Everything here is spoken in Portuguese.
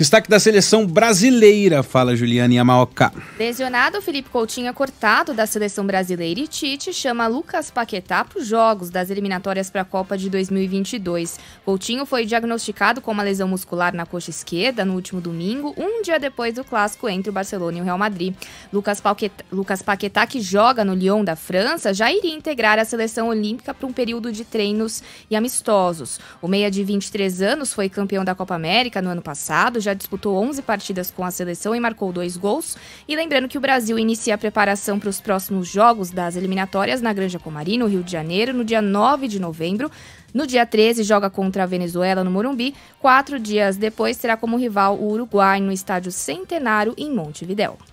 Destaque da seleção brasileira, fala Juliane Yamaoka. Lesionado, Felipe Coutinho é cortado da seleção brasileira e Tite chama Lucas Paquetá para os jogos das eliminatórias para a Copa de 2022. Coutinho foi diagnosticado com uma lesão muscular na coxa esquerda no último domingo, um dia depois do clássico entre o Barcelona e o Real Madrid. Lucas Paquetá, Lucas Paquetá que joga no Lyon da França, já iria integrar a seleção olímpica para um período de treinos e amistosos. O meia de 23 anos foi campeão da Copa América no ano passado, já já disputou 11 partidas com a seleção e marcou dois gols. E lembrando que o Brasil inicia a preparação para os próximos jogos das eliminatórias na Granja Comari, no Rio de Janeiro, no dia 9 de novembro. No dia 13, joga contra a Venezuela no Morumbi. Quatro dias depois, terá como rival o Uruguai no estádio Centenário, em Montevidéu.